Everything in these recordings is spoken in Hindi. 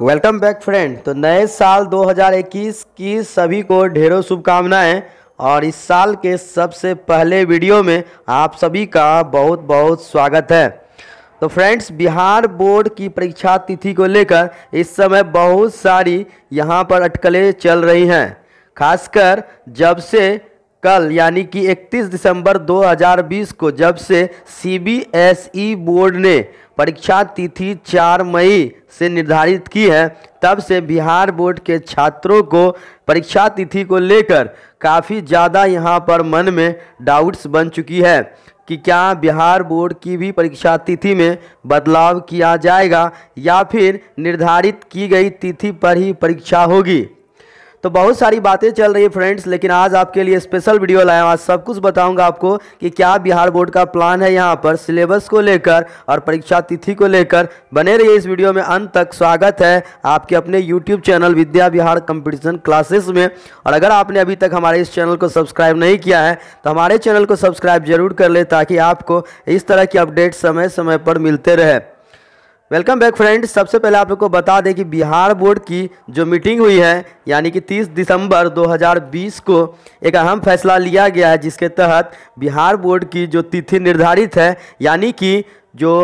वेलकम बैक फ्रेंड तो नए साल 2021 की सभी को ढेरों शुभकामनाएं और इस साल के सबसे पहले वीडियो में आप सभी का बहुत बहुत स्वागत है तो फ्रेंड्स बिहार बोर्ड की परीक्षा तिथि को लेकर इस समय बहुत सारी यहां पर अटकलें चल रही हैं खासकर जब से कल यानी कि 31 दिसंबर 2020 को जब से सी बोर्ड ने परीक्षा तिथि 4 मई से निर्धारित की है तब से बिहार बोर्ड के छात्रों को परीक्षा तिथि को लेकर काफ़ी ज़्यादा यहाँ पर मन में डाउट्स बन चुकी है कि क्या बिहार बोर्ड की भी परीक्षा तिथि में बदलाव किया जाएगा या फिर निर्धारित की गई तिथि पर ही परीक्षा होगी तो बहुत सारी बातें चल रही है फ्रेंड्स लेकिन आज आपके लिए स्पेशल वीडियो लाया हूँ आज सब कुछ बताऊंगा आपको कि क्या बिहार बोर्ड का प्लान है यहाँ पर सिलेबस को लेकर और परीक्षा तिथि को लेकर बने रहिए इस वीडियो में अंत तक स्वागत है आपके अपने YouTube channel Vidya Bihar competition classes में और अगर आपने अभी तक हमारे इस चैनल को सब्सक्राइब नहीं किया है तो हमारे चैनल को सब्सक्राइब जरूर कर ले ताकि आपको इस तरह की अपडेट समय समय पर मिलते रहे वेलकम बैक फ्रेंड्स सबसे पहले आप लोग को बता दें कि बिहार बोर्ड की जो मीटिंग हुई है यानी कि 30 दिसंबर 2020 को एक अहम फैसला लिया गया है जिसके तहत बिहार बोर्ड की जो तिथि निर्धारित है यानी कि जो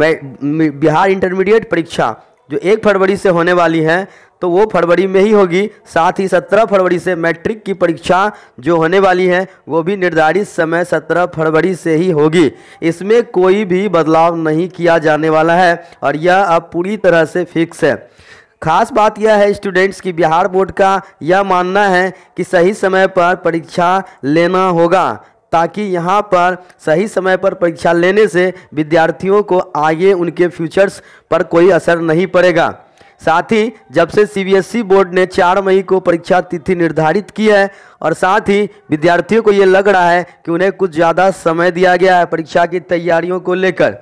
बिहार इंटरमीडिएट परीक्षा जो एक फरवरी से होने वाली है तो वो फरवरी में ही होगी साथ ही 17 फरवरी से मैट्रिक की परीक्षा जो होने वाली है वो भी निर्धारित समय 17 फरवरी से ही होगी इसमें कोई भी बदलाव नहीं किया जाने वाला है और यह अब पूरी तरह से फिक्स है खास बात यह है स्टूडेंट्स की बिहार बोर्ड का यह मानना है कि सही समय पर परीक्षा लेना होगा ताकि यहाँ पर सही समय पर परीक्षा लेने से विद्यार्थियों को आगे उनके फ्यूचर्स पर कोई असर नहीं पड़ेगा साथ ही जब से सीबीएसई e बोर्ड ने 4 मई को परीक्षा तिथि निर्धारित की है और साथ ही विद्यार्थियों को ये लग रहा है कि उन्हें कुछ ज़्यादा समय दिया गया है परीक्षा की तैयारियों को लेकर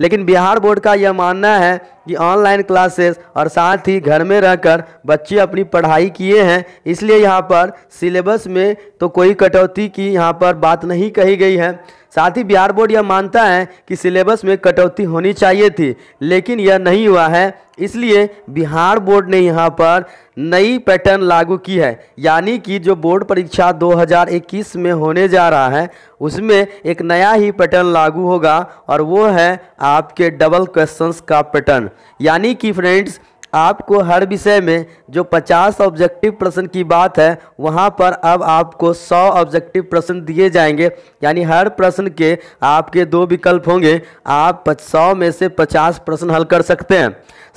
लेकिन बिहार बोर्ड का यह मानना है कि ऑनलाइन क्लासेस और साथ ही घर में रहकर बच्चे अपनी पढ़ाई किए हैं इसलिए यहाँ पर सिलेबस में तो कोई कटौती की यहाँ पर बात नहीं कही गई है साथ ही बिहार बोर्ड यह मानता है कि सिलेबस में कटौती होनी चाहिए थी लेकिन यह नहीं हुआ है इसलिए बिहार बोर्ड ने यहाँ पर नई पैटर्न लागू की है यानी कि जो बोर्ड परीक्षा 2021 में होने जा रहा है उसमें एक नया ही पैटर्न लागू होगा और वो है आपके डबल क्वेश्चंस का पैटर्न यानी कि फ्रेंड्स आपको हर विषय में जो 50 ऑब्जेक्टिव प्रश्न की बात है वहाँ पर अब आपको 100 ऑब्जेक्टिव प्रश्न दिए जाएंगे यानी हर प्रश्न के आपके दो विकल्प होंगे आप 100 में से 50 प्रश्न हल कर सकते हैं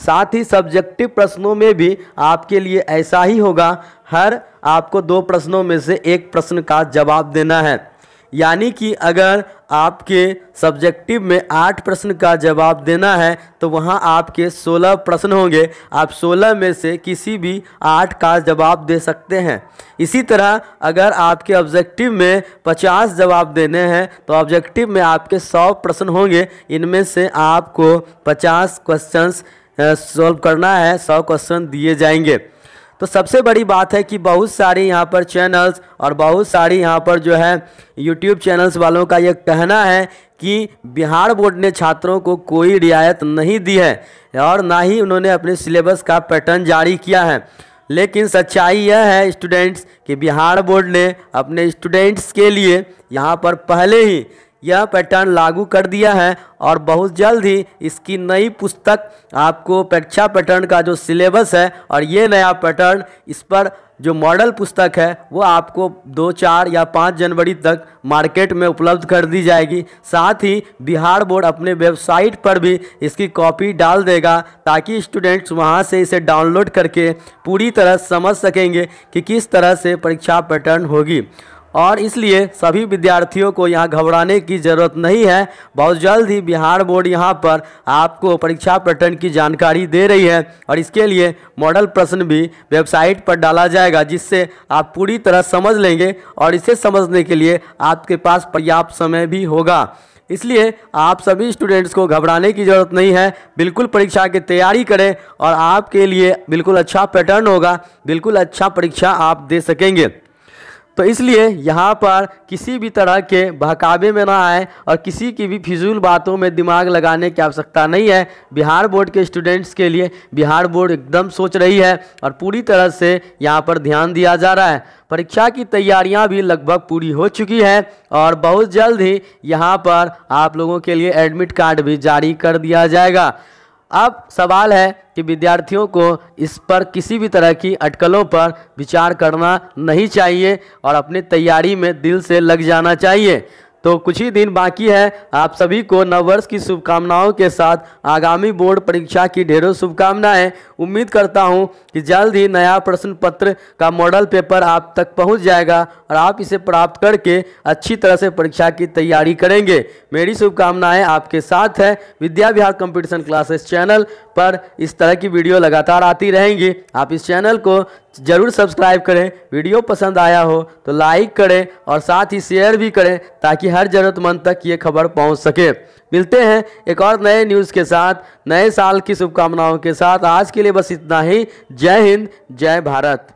साथ ही सब्जेक्टिव प्रश्नों में भी आपके लिए ऐसा ही होगा हर आपको दो प्रश्नों में से एक प्रश्न का जवाब देना है यानी कि अगर आपके सब्जेक्टिव में आठ प्रश्न का जवाब देना है तो वहाँ आपके सोलह प्रश्न होंगे आप सोलह में से किसी भी आठ का जवाब दे सकते हैं इसी तरह अगर आपके ऑब्जेक्टिव में पचास जवाब देने हैं तो ऑब्जेक्टिव में आपके सौ प्रश्न होंगे इनमें से आपको पचास क्वेश्चंस सॉल्व करना है सौ क्वेश्चन दिए जाएंगे तो सबसे बड़ी बात है कि बहुत सारी यहाँ पर चैनल्स और बहुत सारी यहाँ पर जो है यूट्यूब चैनल्स वालों का ये कहना है कि बिहार बोर्ड ने छात्रों को कोई रियायत नहीं दी है और ना ही उन्होंने अपने सिलेबस का पैटर्न जारी किया है लेकिन सच्चाई यह है स्टूडेंट्स कि बिहार बोर्ड ने अपने स्टूडेंट्स के लिए यहाँ पर पहले ही यह पैटर्न लागू कर दिया है और बहुत जल्द ही इसकी नई पुस्तक आपको परीक्षा पैटर्न का जो सिलेबस है और ये नया पैटर्न इस पर जो मॉडल पुस्तक है वो आपको दो चार या पाँच जनवरी तक मार्केट में उपलब्ध कर दी जाएगी साथ ही बिहार बोर्ड अपने वेबसाइट पर भी इसकी कॉपी डाल देगा ताकि स्टूडेंट्स वहाँ से इसे डाउनलोड करके पूरी तरह समझ सकेंगे कि किस तरह से परीक्षा पैटर्न होगी और इसलिए सभी विद्यार्थियों को यहाँ घबराने की ज़रूरत नहीं है बहुत जल्द ही बिहार बोर्ड यहाँ पर आपको परीक्षा पैटर्न की जानकारी दे रही है और इसके लिए मॉडल प्रश्न भी वेबसाइट पर डाला जाएगा जिससे आप पूरी तरह समझ लेंगे और इसे समझने के लिए आपके पास पर्याप्त समय भी होगा इसलिए आप सभी स्टूडेंट्स को घबराने की ज़रूरत नहीं है बिल्कुल परीक्षा की तैयारी करें और आपके लिए बिल्कुल अच्छा पैटर्न होगा बिल्कुल अच्छा परीक्षा आप दे सकेंगे तो इसलिए यहाँ पर किसी भी तरह के बहकावे में ना आए और किसी की भी फिजूल बातों में दिमाग लगाने की आवश्यकता नहीं है बिहार बोर्ड के स्टूडेंट्स के लिए बिहार बोर्ड एकदम सोच रही है और पूरी तरह से यहाँ पर ध्यान दिया जा रहा है परीक्षा की तैयारियाँ भी लगभग पूरी हो चुकी है और बहुत जल्द ही यहाँ पर आप लोगों के लिए एडमिट कार्ड भी जारी कर दिया जाएगा अब सवाल है कि विद्यार्थियों को इस पर किसी भी तरह की अटकलों पर विचार करना नहीं चाहिए और अपनी तैयारी में दिल से लग जाना चाहिए तो कुछ ही दिन बाकी है आप सभी को नववर्ष की शुभकामनाओं के साथ आगामी बोर्ड परीक्षा की ढेरों शुभकामनाएं उम्मीद करता हूं कि जल्द ही नया प्रश्न पत्र का मॉडल पेपर आप तक पहुंच जाएगा और आप इसे प्राप्त करके अच्छी तरह से परीक्षा की तैयारी करेंगे मेरी शुभकामनाएं आपके साथ है Vidya Vihar competition classes channel पर इस तरह की वीडियो लगातार आती रहेंगी आप इस चैनल को जरूर सब्सक्राइब करें वीडियो पसंद आया हो तो लाइक करें और साथ ही शेयर भी करें ताकि हर जरूरतमंद तक ये खबर पहुंच सके मिलते हैं एक और नए न्यूज़ के साथ नए साल की शुभकामनाओं के साथ आज के लिए बस इतना ही जय हिंद जय भारत